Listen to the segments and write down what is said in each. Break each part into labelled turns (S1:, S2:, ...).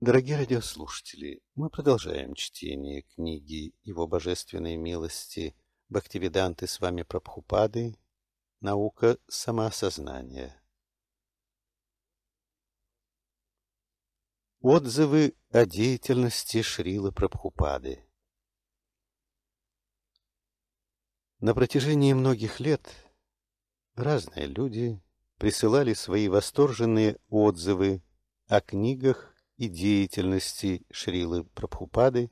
S1: Дорогие радиослушатели, мы продолжаем чтение книги Его Божественной Милости Бхактивиданты с вами Прабхупады «Наука самоосознания». Отзывы о деятельности Шрилы Прабхупады На протяжении многих лет разные люди присылали свои восторженные отзывы о книгах и деятельности Шрилы Прабхупады,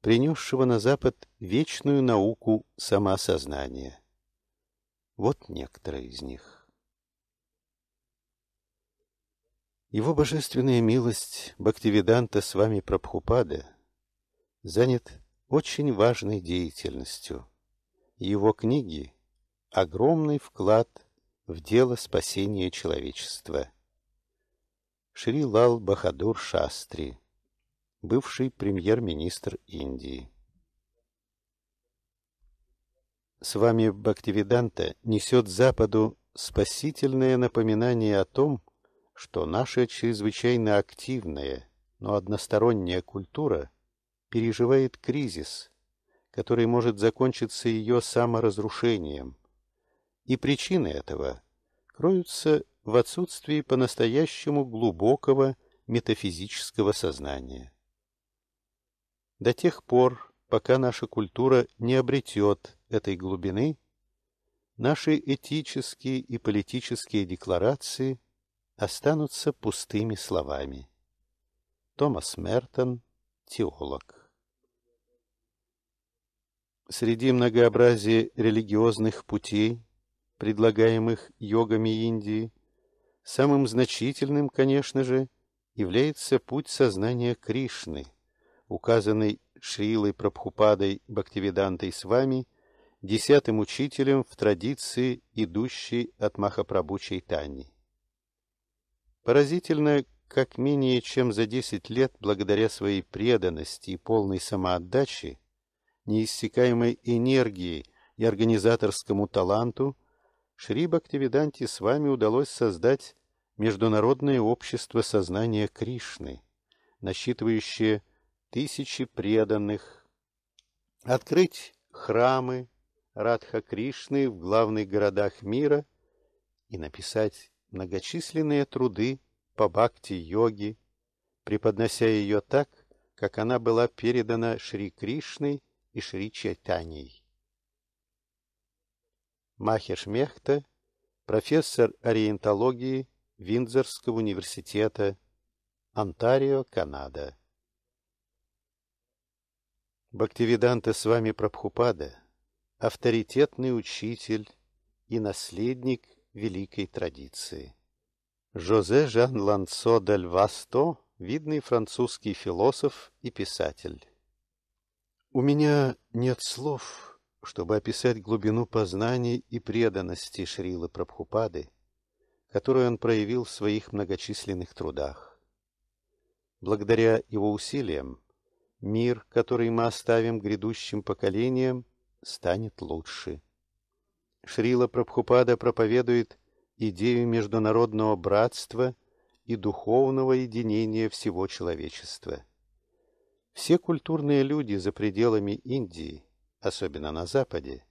S1: принесшего на Запад вечную науку самосознания. Вот некоторые из них. Его божественная милость Бхактивиданта с вами Прабхупада занят очень важной деятельностью. Его книги — огромный вклад в дело спасения человечества – Шри Лал Бахадур Шастри, бывший премьер-министр Индии. С вами Бхактивиданта несет Западу спасительное напоминание о том, что наша чрезвычайно активная, но односторонняя культура переживает кризис, который может закончиться ее саморазрушением. И причины этого кроются в отсутствии по-настоящему глубокого метафизического сознания. До тех пор, пока наша культура не обретет этой глубины, наши этические и политические декларации останутся пустыми словами. Томас Мертон, теолог. Среди многообразия религиозных путей, предлагаемых йогами Индии, Самым значительным, конечно же, является путь сознания Кришны, указанный Шрилой Прабхупадой Бхактивидантой с вами, десятым учителем в традиции, идущей от Махапрабху Тани. Поразительно, как менее чем за десять лет, благодаря своей преданности и полной самоотдаче, неиссякаемой энергии и организаторскому таланту, Шри Бхактивиданте с вами удалось создать Международное общество сознания Кришны, насчитывающее тысячи преданных, открыть храмы Радха Кришны в главных городах мира и написать многочисленные труды по бхакти-йоге, преподнося ее так, как она была передана Шри Кришной и Шри Чайтаней. Махеш Мехта, профессор ориентологии Виндзорского университета, Онтарио, Канада. Бхактивиданта с вами Прабхупада, авторитетный учитель и наследник великой традиции. Жозе Жан Лансо дель Васто, видный французский философ и писатель. У меня нет слов, чтобы описать глубину познаний и преданности Шрилы Прабхупады, которую он проявил в своих многочисленных трудах. Благодаря его усилиям мир, который мы оставим грядущим поколениям, станет лучше. Шрила Прабхупада проповедует идею международного братства и духовного единения всего человечества. Все культурные люди за пределами Индии особенно на Западе,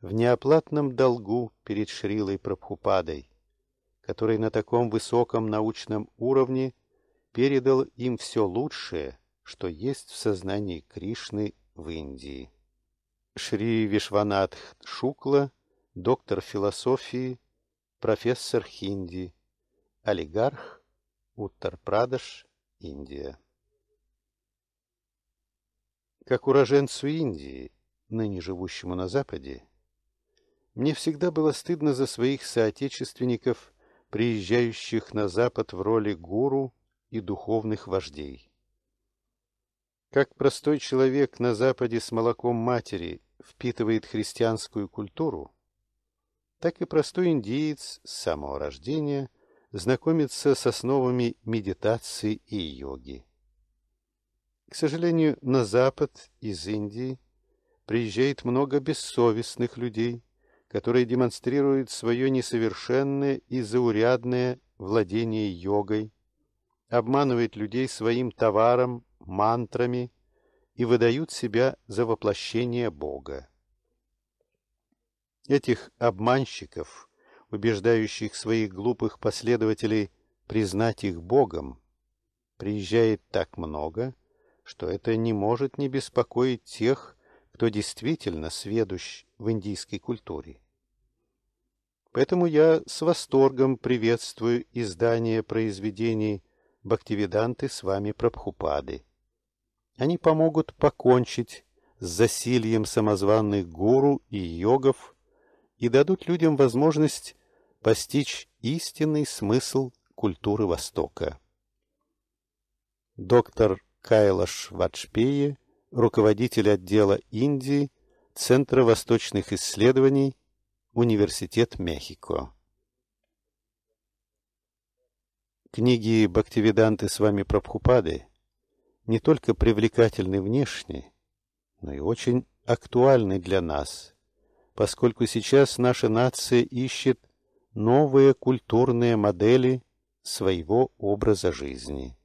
S1: в неоплатном долгу перед Шрилой Прабхупадой, который на таком высоком научном уровне передал им все лучшее, что есть в сознании Кришны в Индии. Шри Вишванатх Шукла, доктор философии, профессор хинди, олигарх, Уттар-Прадаш, Индия. Как уроженцу Индии, ныне живущему на Западе, мне всегда было стыдно за своих соотечественников, приезжающих на Запад в роли гуру и духовных вождей. Как простой человек на Западе с молоком матери впитывает христианскую культуру, так и простой индиец с самого рождения знакомится с основами медитации и йоги. К сожалению, на Запад из Индии приезжает много бессовестных людей, которые демонстрируют свое несовершенное и заурядное владение йогой, обманывают людей своим товаром, мантрами и выдают себя за воплощение Бога. Этих обманщиков, убеждающих своих глупых последователей признать их Богом, приезжает так много, что это не может не беспокоить тех, кто действительно сведущ в индийской культуре. Поэтому я с восторгом приветствую издание произведений Бхактивиданты с вами Прабхупады. Они помогут покончить с засильем самозванных гуру и йогов и дадут людям возможность постичь истинный смысл культуры Востока. Доктор Кайлаш Ваджпея руководитель отдела Индии Центра восточных исследований Университет Мехико. Книги Бхактивиданты с вами Прабхупады не только привлекательны внешне, но и очень актуальны для нас, поскольку сейчас наша нация ищет новые культурные модели своего образа жизни.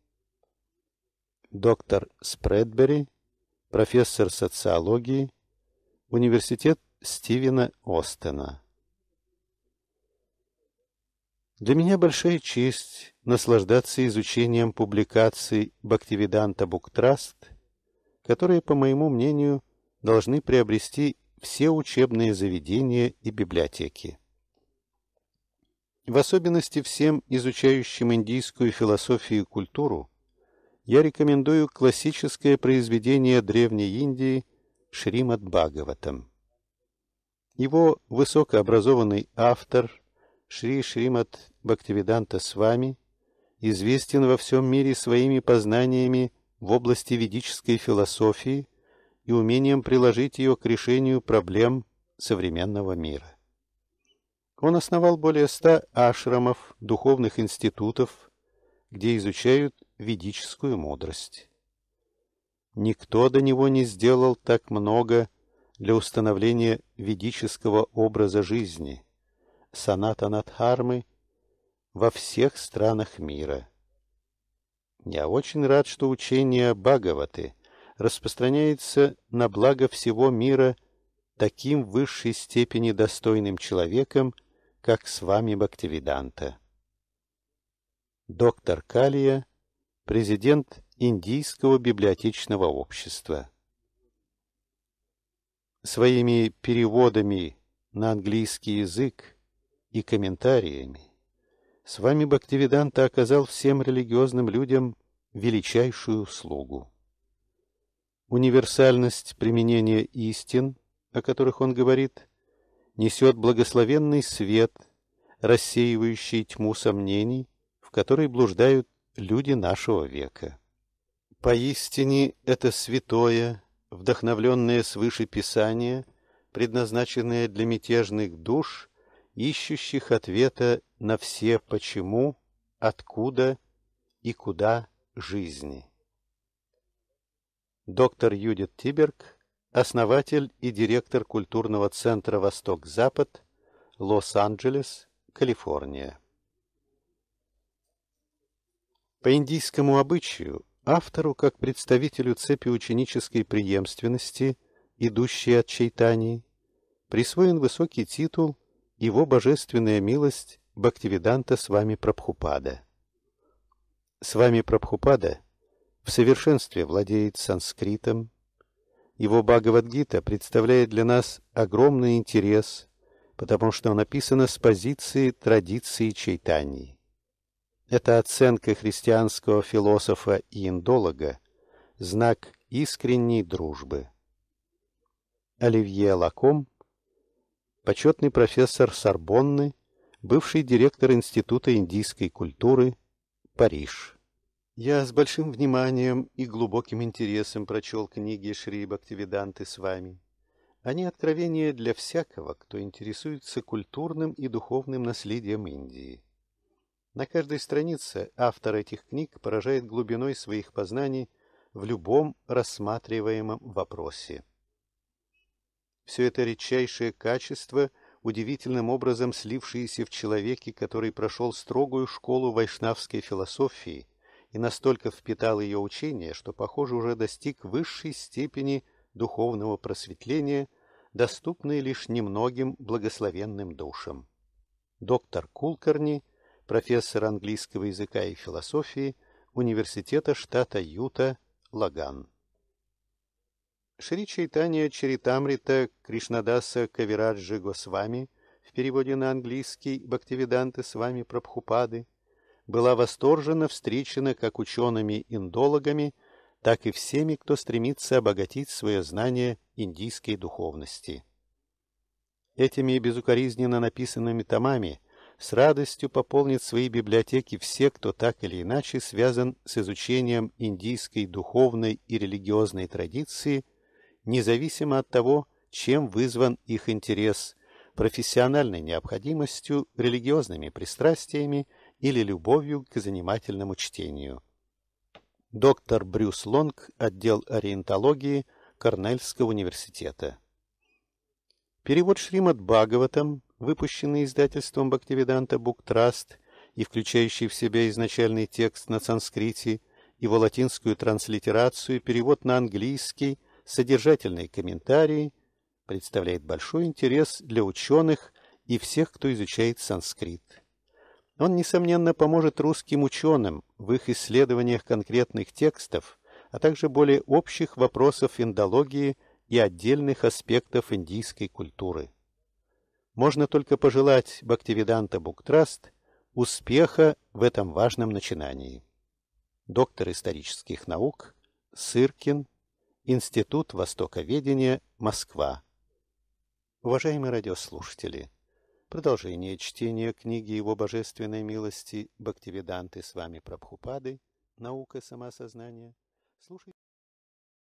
S1: Доктор Спредбери – профессор социологии, университет Стивена Остена. Для меня большая честь наслаждаться изучением публикаций Бактивиданта Буктраст, которые, по моему мнению, должны приобрести все учебные заведения и библиотеки. В особенности всем изучающим индийскую философию и культуру я рекомендую классическое произведение Древней Индии Шримад Бхагаватам. Его высокообразованный автор Шри Шримад Бхактивиданта Свами известен во всем мире своими познаниями в области ведической философии и умением приложить ее к решению проблем современного мира. Он основал более ста ашрамов, духовных институтов, где изучают ведическую мудрость. Никто до него не сделал так много для установления ведического образа жизни, санатанадхармы, во всех странах мира. Я очень рад, что учение Бхагаваты распространяется на благо всего мира таким в высшей степени достойным человеком, как с вами Бхактивиданта доктор Калия, президент Индийского библиотечного общества. Своими переводами на английский язык и комментариями с вами Бхактивиданта оказал всем религиозным людям величайшую услугу. Универсальность применения истин, о которых он говорит, несет благословенный свет, рассеивающий тьму сомнений в которой блуждают люди нашего века. Поистине это святое, вдохновленное свыше Писание, предназначенное для мятежных душ, ищущих ответа на все «почему», «откуда» и «куда» жизни. Доктор Юдит Тиберг, основатель и директор культурного центра «Восток-Запад», Лос-Анджелес, Калифорния. По индийскому обычаю, автору, как представителю цепи ученической преемственности, идущей от Чайтани, присвоен высокий титул «Его божественная милость Бхактивиданта Свами Прабхупада». Свами Прабхупада в совершенстве владеет санскритом, его Бхагавадгита представляет для нас огромный интерес, потому что она написана с позиции традиции Чайтани. Это оценка христианского философа и индолога, знак искренней дружбы. Оливье Лаком, почетный профессор Сорбонны, бывший директор Института индийской культуры, Париж. Я с большим вниманием и глубоким интересом прочел книги Шри Бхактивиданты с вами. Они откровения для всякого, кто интересуется культурным и духовным наследием Индии. На каждой странице автор этих книг поражает глубиной своих познаний в любом рассматриваемом вопросе. Все это редчайшее качество, удивительным образом слившееся в человеке, который прошел строгую школу вайшнавской философии и настолько впитал ее учение, что, похоже, уже достиг высшей степени духовного просветления, доступной лишь немногим благословенным душам. Доктор Кулкарни профессор английского языка и философии Университета штата Юта Лаган. Шри Чайтанья Чаритамрита Кришнадаса Кавираджи Госвами в переводе на английский Бхактивиданты с вами Прабхупады была восторженно встречена как учеными-индологами, так и всеми, кто стремится обогатить свое знание индийской духовности. Этими безукоризненно написанными томами – с радостью пополнит свои библиотеки все, кто так или иначе связан с изучением индийской духовной и религиозной традиции, независимо от того, чем вызван их интерес – профессиональной необходимостью, религиозными пристрастиями или любовью к занимательному чтению. Доктор Брюс Лонг, отдел ориентологии Корнельского университета. Перевод Шримад Бхагаватам выпущенный издательством Бактивиданта Буктраст и включающий в себя изначальный текст на санскрите, его латинскую транслитерацию, перевод на английский, содержательные комментарии, представляет большой интерес для ученых и всех, кто изучает санскрит. Он, несомненно, поможет русским ученым в их исследованиях конкретных текстов, а также более общих вопросов индологии и отдельных аспектов индийской культуры можно только пожелать Бхактивиданта Буктраст успеха в этом важном начинании. Доктор исторических наук Сыркин, Институт Востоковедения, Москва. Уважаемые радиослушатели, продолжение чтения книги Его Божественной Милости Бхактивиданты с вами Прабхупады «Наука самосознания» слушайте.